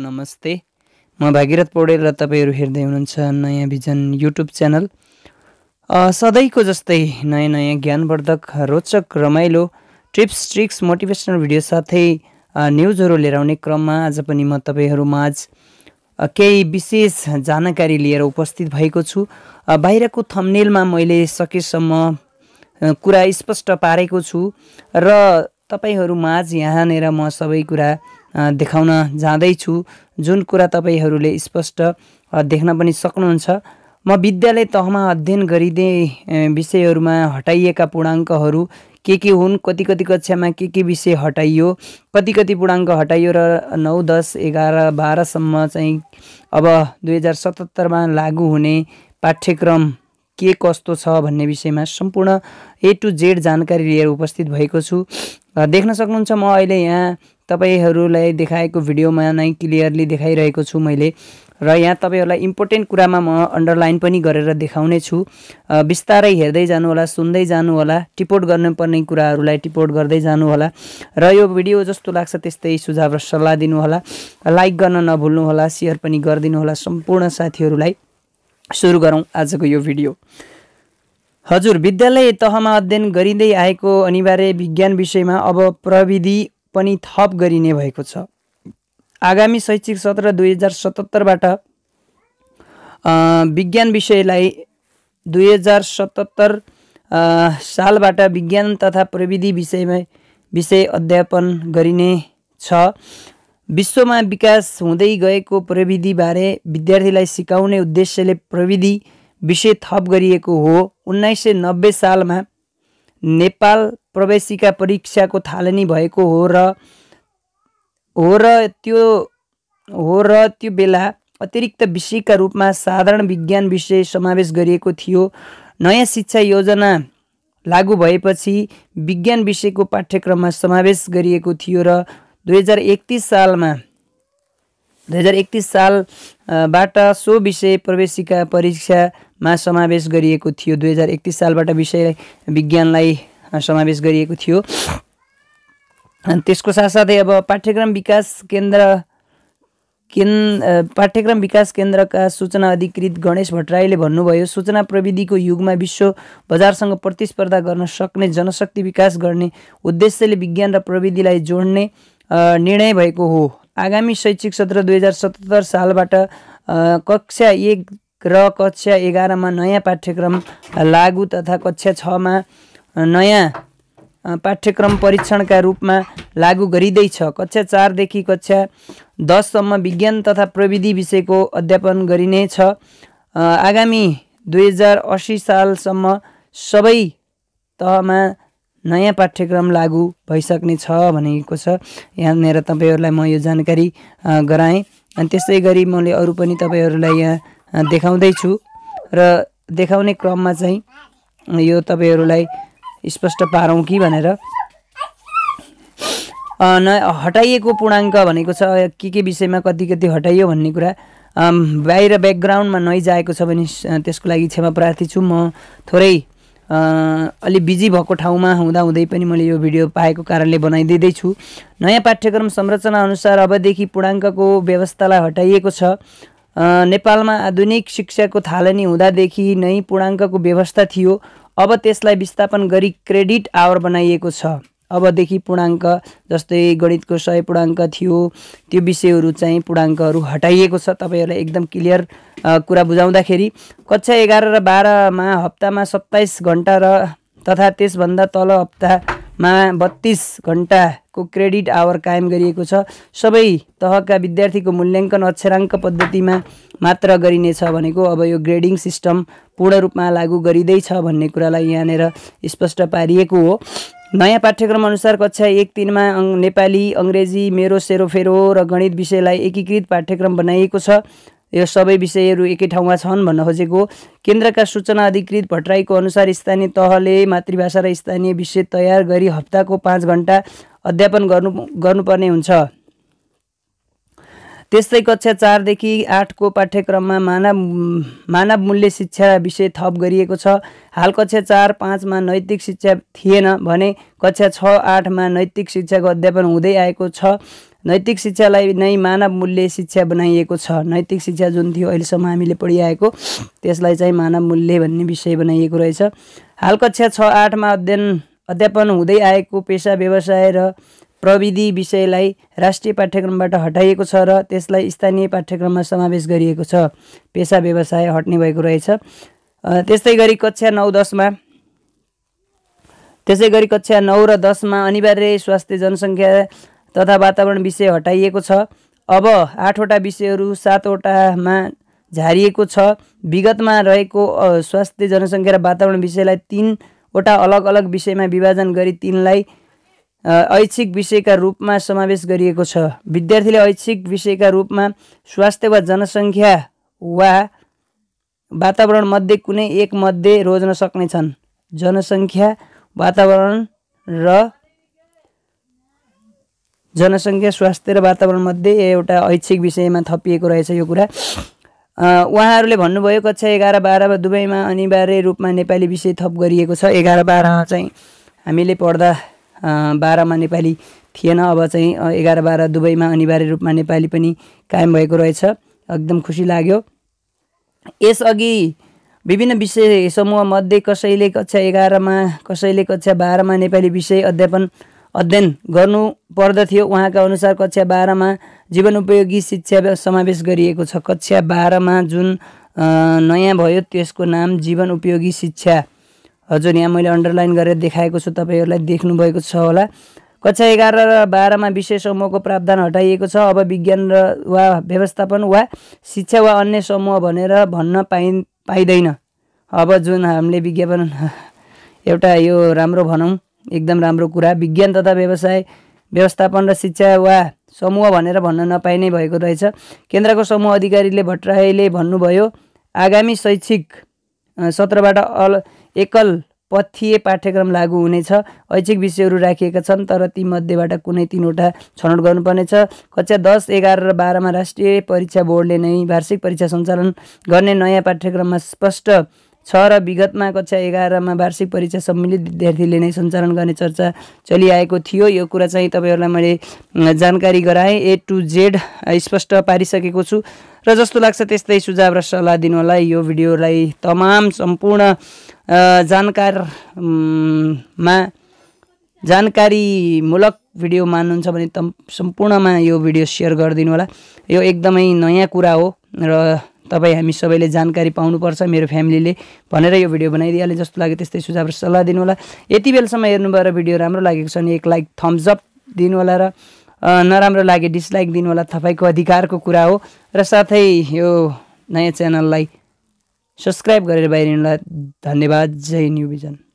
नमस्ते म भागीरथ पौडेल र तपाईँहरू हेर्दै हुनुहुन्छ नयाँ भिजन युट्युब च्यानल सधैँको जस्तै नयाँ नयाँ ज्ञानवर्धक रोचक रमाइलो टिप्स ट्रिक्स मोटिभेसनल भिडियो साथै न्युजहरू लिएर आउने क्रममा आज पनि म तपाईँहरू माझ केही विशेष जानकारी लिएर उपस्थित भएको छु बाहिरको थम्नेलमा मैले सकेसम्म कुरा स्पष्ट पारेको छु र तपाईँहरूमाझ यहाँनिर म सबै कुरा देखाउन जाँदैछु जुन कुरा तपाईँहरूले स्पष्ट देख्न पनि सक्नुहुन्छ म विद्यालय तहमा अध्ययन गरिदिए विषयहरूमा हटाइएका पूर्णाङ्कहरू के के हुन् कति कति कक्षामा के के विषय हटाइयो कति कति पूर्णाङ्क हटाइयो र नौ दस एघार बाह्रसम्म चाहिँ अब दुई हजार सतहत्तरमा लागु हुने पाठ्यक्रम के कस्तो छ भन्ने विषयमा सम्पूर्ण ए टु जेड जानकारी लिएर उपस्थित भएको छु देख्न सक्नुहुन्छ म अहिले यहाँ तपाईँहरूलाई देखाएको भिडियोमा नै क्लियरली देखाइरहेको छु मैले र यहाँ तपाईँहरूलाई इम्पोर्टेन्ट कुरामा म अन्डरलाइन पनि गरेर देखाउने छु बिस्तारै हेर्दै जानुहोला सुन्दै जानुहोला टिपोट गर्नुपर्ने कुराहरूलाई टिपोट गर्दै जानुहोला र यो भिडियो जस्तो लाग्छ त्यस्तै सुझाव र सल्लाह दिनुहोला लाइक गर्न नभुल्नुहोला सेयर पनि गरिदिनुहोला सम्पूर्ण साथीहरूलाई सुरु गरौँ आजको यो भिडियो हजुर विद्यालय तहमा अध्ययन गरिँदै आएको अनिवार्य विज्ञान विषयमा अब प्रविधि पनि थप गरिने भएको छ आगामी शैक्षिक सत्र दुई हजार सतहत्तरबाट विज्ञान विषयलाई दुई हजार सतहत्तर सालबाट विज्ञान तथा प्रविधि विषयमा विषय अध्यापन गरिने छ विश्वमा विकास हुँदै गएको प्रविधिबारे विद्यार्थीलाई सिकाउने उद्देश्यले प्रविधि विषय थप गरिएको हो उन्नाइस सय नब्बे सालमा नेपाल प्रवेशिका परीक्षाको थालनी भएको हो र हो र त्यो हो र त्यो बेला अतिरिक्त विषयका रूपमा साधारण विज्ञान विषय समावेश गरिएको थियो नयाँ शिक्षा योजना लागू भएपछि विज्ञान विषयको पाठ्यक्रममा समावेश गरिएको थियो र दुई हजार सालमा दुई हजार एकतिस सालबाट सो विषय प्रवेशिका परीक्षा मा समावेश गरिएको थियो दुई हजार एकतिस सालबाट विषय विज्ञानलाई समावेश गरिएको थियो त्यसको साथसाथै अब पाठ्यक्रम विकास केन्द्र केन् पाठ्यक्रम विकास केन्द्रका सूचना अधिकृत गणेश भट्टराईले भन्नुभयो सूचना प्रविधिको युगमा विश्व बजारसँग प्रतिस्पर्धा गर्न सक्ने जनशक्ति विकास गर्ने उद्देश्यले विज्ञान र प्रविधिलाई जोड्ने निर्णय भएको हो आगामी शैक्षिक सत्र दुई हजार सतहत्तर सालबाट कक्षा एक र कक्षा एघारमा नयाँ पाठ्यक्रम लागु तथा कक्षा छमा नयाँ पाठ्यक्रम परीक्षणका रूपमा लागु गरिँदैछ कक्षा चारदेखि कक्षा दससम्म विज्ञान तथा प्रविधि विषयको अध्यापन गरिनेछ आगामी दुई हजार असी सालसम्म सबै तहमा नयाँ पाठ्यक्रम लागु भइसक्ने छ भनेको छ यहाँनिर तपाईँहरूलाई म यो जानकारी गराएँ अनि त्यसै गरी मैले अरू पनि तपाईँहरूलाई यहाँ देखाउँदैछु र देखाउने क्रममा चाहिँ यो तपाईँहरूलाई स्पष्ट पारौँ कि भनेर न हटाइएको पूर्णाङ्क भनेको छ के के विषयमा कति कति हटाइयो भन्ने कुरा बाहिर ब्याकग्राउन्डमा नैजाएको छ भने त्यसको लागि क्षमा प्रार्थी छु म थोरै अलि बिजी भएको ठाउँमा हुँदाहुँदै पनि मैले यो भिडियो पाएको कारणले बनाइदिँदैछु नयाँ पाठ्यक्रम संरचना अनुसार अबदेखि पूर्णाङ्कको व्यवस्थालाई हटाइएको छ नेपालमा आधुनिक शिक्षाको थालनी हुँदादेखि नै पूर्णाङ्कको व्यवस्था थियो अब त्यसलाई विस्थापन गरी क्रेडिट आवर बनाइएको छ अबदेखि पूर्णाङ्क जस्तै गणितको सय पूर्णाङ्क थियो त्यो विषयहरू चाहिँ पूर्णाङ्कहरू हटाइएको छ तपाईँहरूलाई एकदम क्लियर कुरा बुझाउँदाखेरि कक्षा एघार र बाह्रमा हप्तामा सत्ताइस घन्टा र तथा त्यसभन्दा तल हप्तामा बत्तिस घन्टा को क्रेडिट आवर कायम गरिएको छ सबै तहका विद्यार्थीको मूल्याङ्कन अक्षराङ्क पद्धतिमा मात्र गरिनेछ भनेको अब यो ग्रेडिङ सिस्टम पूर्ण रूपमा लागू गरिँदैछ भन्ने कुरालाई यहाँनिर स्पष्ट पारिएको हो नयाँ पाठ्यक्रम अनुसार कक्षा एक तिनमा अङ नेपाली अङ्ग्रेजी मेरो सेरोफेरो र गणित विषयलाई एकीकृत पाठ्यक्रम बनाइएको छ यो सबै विषयहरू एकै ठाउँमा छन् भन्न खोजेको केन्द्रका सूचना अधिकृत भट्टराईको अनुसार स्थानीय तहले मातृभाषा र स्थानीय विषय तयार गरी हप्ताको पाँच घन्टा अध्यापन गर्नु गर्नुपर्ने हुन्छ त्यस्तै कक्षा चारदेखि आठको पाठ्यक्रममा मानव मानव मूल्य शिक्षा विषय थप गरिएको छ हाल कक्षा चार पाँचमा नैतिक शिक्षा थिएन भने कक्षा छ आठमा नैतिक शिक्षाको अध्यापन हुँदै आएको छ नैतिक शिक्षालाई नै मानव मूल्य शिक्षा बनाइएको छ नैतिक शिक्षा जुन थियो अहिलेसम्म हामीले पढिआएको त्यसलाई चाहिँ मानव मूल्य भन्ने विषय बनाइएको रहेछ हाल कक्षा छ आठमा अध्ययन अध्यापन हुँदै आएको पेसा व्यवसाय र प्रविधि विषयलाई राष्ट्रिय पाठ्यक्रमबाट हटाइएको छ र त्यसलाई स्थानीय पाठ्यक्रममा समावेश गरिएको छ पेसा व्यवसाय हट्ने भएको रहेछ त्यस्तै गरी कक्षा नौ दसमा त्यसै गरी कक्षा नौ र दसमा अनिवार्य स्वास्थ्य जनसङ्ख्या तथा वातावरण विषय हटाइएको छ अब आठवटा विषयहरू सातवटामा झारिएको छ विगतमा रहेको स्वास्थ्य जनसङ्ख्या र वातावरण विषयलाई तिन वटा अलग अलग विषयमा विभाजन गरी तिनलाई ऐच्छिक विषयका रूपमा समावेश गरिएको छ विद्यार्थीले ऐच्छिक विषयका रूपमा स्वास्थ्य वा जनसङ्ख्या वा वातावरण मध्ये कुनै एक मध्ये रोज्न सक्नेछन् जनसङ्ख्या वातावरण र जनसङ्ख्या स्वास्थ्य र वातावरण मध्ये एउटा ऐच्छिक विषयमा थपिएको रहेछ यो कुरा उहाँहरूले भन्नुभयो कक्षा एघार बाह्र दुबईमा अनिवार्य रूपमा नेपाली विषय थप गरिएको छ एघार बाह्रमा चाहिँ हामीले पढ्दा बाह्रमा नेपाली थिएन अब चाहिँ एघार बाह्र दुबईमा अनिवार्य रूपमा नेपाली पनि कायम भएको रहेछ एकदम खुसी लाग्यो यसअघि विभिन्न विषय समूहमध्ये कसैले कक्षा एघारमा कसैले कक्षा बाह्रमा नेपाली विषय अध्यापन अध्ययन गर्नु पर्दथ्यो उहाँका अनुसार कक्षा बाह्रमा जीवन उपयोगी शिक्षा समावेश गरिएको छ कक्षा बाह्रमा जुन नयाँ भयो त्यसको नाम जीवन उपयोगी शिक्षा हजुर यहाँ मैले अन्डरलाइन गरेर देखाएको छु तपाईँहरूलाई देख्नुभएको छ होला कक्षा एघार र बाह्रमा विशेष समूहको प्रावधान हटाइएको छ अब विज्ञान र वा व्यवस्थापन वा शिक्षा वा अन्य समूह भनेर भन्न पाइ पाइँदैन अब जुन हामीले विज्ञापन एउटा यो राम्रो भनौँ एकदम राम्रो कुरा विज्ञान तथा व्यवसाय व्यवस्थापन र शिक्षा वा समूह भनेर भन्न नपाइने भएको रहेछ केन्द्रको समूह अधिकारीले भट्टराईले भन्नुभयो आगामी शैक्षिक सत्रबाट अल एकल पथीय पाठ्यक्रम लागू हुनेछ ऐच्छिक विषयहरू राखिएका छन् तर तीमध्येबाट कुनै तिनवटा छनौट गर्नुपर्नेछ कक्षा दस एघार र बाह्रमा राष्ट्रिय परीक्षा बोर्डले नै वार्षिक परीक्षा सञ्चालन गर्ने नयाँ पाठ्यक्रममा स्पष्ट छ र विगतमा कक्षा एघारमा वार्षिक परीक्षा सम्मिलित विद्यार्थीले नै सञ्चालन गर्ने चर्चा चलिआएको थियो यो कुरा चाहिँ तपाईँहरूलाई मैले जानकारी गराएँ ए टु जेड स्पष्ट पारिसकेको छु र जस्तो लाग्छ त्यस्तै सुझाव र सल्लाह होला यो भिडियोलाई तमाम सम्पूर्ण जानकारमा जानकारीमूलक भिडियो मान्नुहुन्छ भने त सम्पूर्णमा यो भिडियो सेयर गरिदिनु होला यो एकदमै नयाँ कुरा हो र तपाईँ हामी सबैले जानकारी पाउनुपर्छ मेरो फ्यामिलीले भनेर यो भिडियो बनाइदिइहाले जस्तो लाग्यो त्यस्तै सुझाव र सल्लाह दिनुहोला यति बेलासम्म हेर्नुभयो र भिडियो राम्रो लागेको छ भने एक लाइक थम्सअप अप दिनुहोला र नराम्रो लाग्यो डिसलाइक दिनु होला तपाईँको अधिकारको कुरा हो र साथै यो नयाँ च्यानललाई सब्सक्राइब गरेर बाहिरिनुलाई धन्यवाद जय न्यू भिजन